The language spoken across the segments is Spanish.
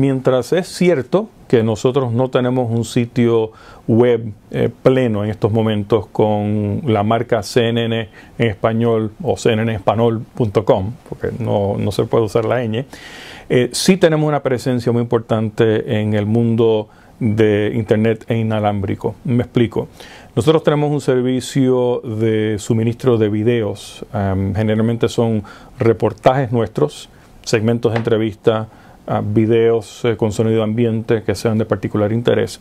Mientras es cierto que nosotros no tenemos un sitio web eh, pleno en estos momentos con la marca CNN en español o cnnespanol.com, porque no, se puede usar la ñ, eh, sí tenemos una presencia muy importante en el mundo de Internet e inalámbrico. Me explico. Nosotros tenemos un servicio de suministro de videos. Em, generalmente son reportajes nuestros, segmentos de entrevista videos eh, con sonido ambiente que sean de particular interés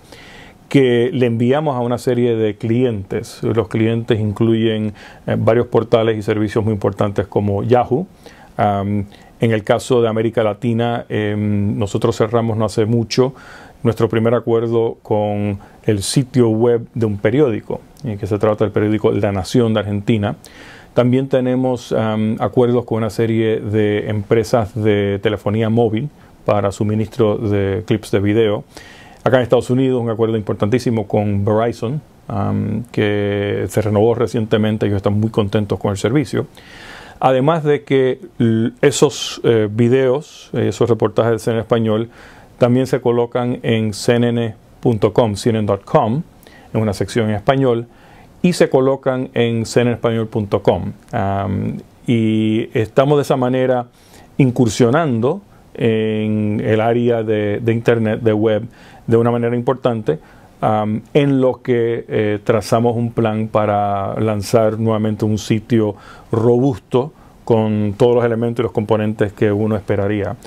que le enviamos a una serie de clientes. Los clientes incluyen eh, varios portales y servicios muy importantes como Yahoo. en el caso de América Latina, em, nosotros cerramos no hace mucho nuestro primer acuerdo con el sitio web de un periódico, en que se trata del periódico La Nación de Argentina. También tenemos acuerdos con una serie de empresas de telefonía móvil, para suministro de clips de video. Acá en Estados Unidos, un acuerdo importantísimo con Verizon, que se renovó recientemente, ellos están muy contentos con el servicio. Además de que esos eh, videos, eh, esos reportajes de CNN Español, también se colocan en cnn.com, cnn.com, en una sección en español, y se colocan en cnnespañol.com. y estamos de esa manera incursionando en el área de, Internet, de web, de una manera importante, en lo que eh, trazamos un plan para lanzar nuevamente un sitio robusto con todos los elementos y los componentes que uno esperaría.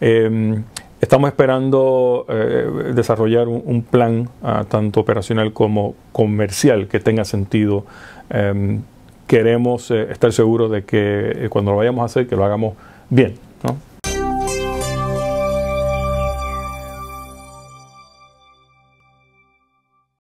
Em, estamos esperando eh, desarrollar un, plan ah, tanto operacional como comercial que tenga sentido. Em, queremos eh, estar seguros de que cuando lo vayamos a hacer, que lo hagamos bien.